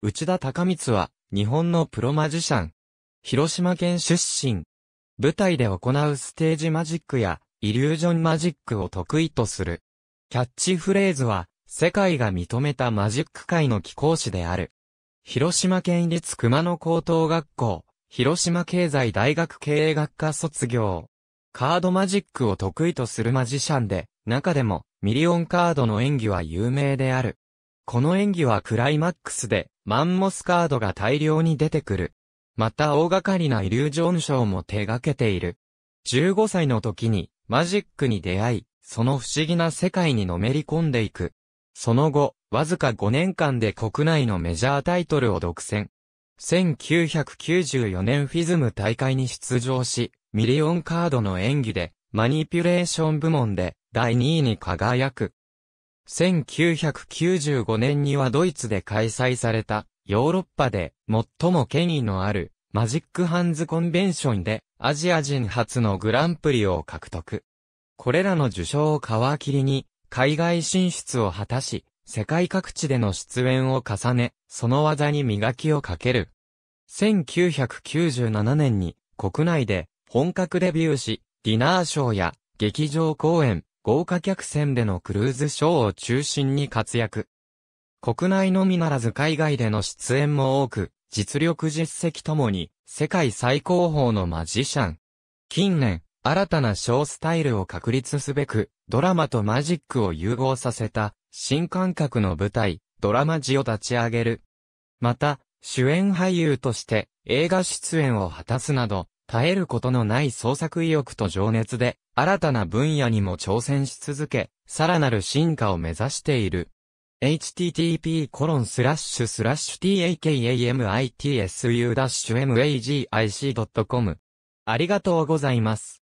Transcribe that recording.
内田隆光は、日本のプロマジシャン。広島県出身。舞台で行うステージマジックや、イリュージョンマジックを得意とする。キャッチフレーズは、世界が認めたマジック界の貴公子である。広島県立熊野高等学校、広島経済大学経営学科卒業。カードマジックを得意とするマジシャンで、中でもミリオンカードの演技は有名である。この演技はクライマックスで、マンモスカードが大量に出てくる。また大掛かりなイリュージョンショーも手掛けている。15歳の時に、マジックに出会い、その不思議な世界にのめり込んでいく。その後、わずか5年間で国内のメジャータイトルを独占。1994年フィズム大会に出場し、ミリオンカードの演技で、マニピュレーション部門で第2位に輝く。1995年にはドイツで開催された、ヨーロッパで最も権威のあるマジックハンズコンベンションでアジア人初のグランプリを獲得。これらの受賞を皮切りに海外進出を果たし、世界各地での出演を重ね、その技に磨きをかける。1997年に国内で本格デビューし、ディナーショーや劇場公演、豪華客船でのクルーズショーを中心に活躍。国内のみならず海外での出演も多く、実力実績ともに世界最高峰のマジシャン。近年、新たなショースタイルを確立すべく、ドラマとマジックを融合させた、新感覚の舞台、ドラマジを立ち上げる。また、主演俳優として映画出演を果たすなど、絶えることのない創作意欲と情熱で、新たな分野にも挑戦し続け、さらなる進化を目指している。http://takamits-u-magic.com ありがとうございます。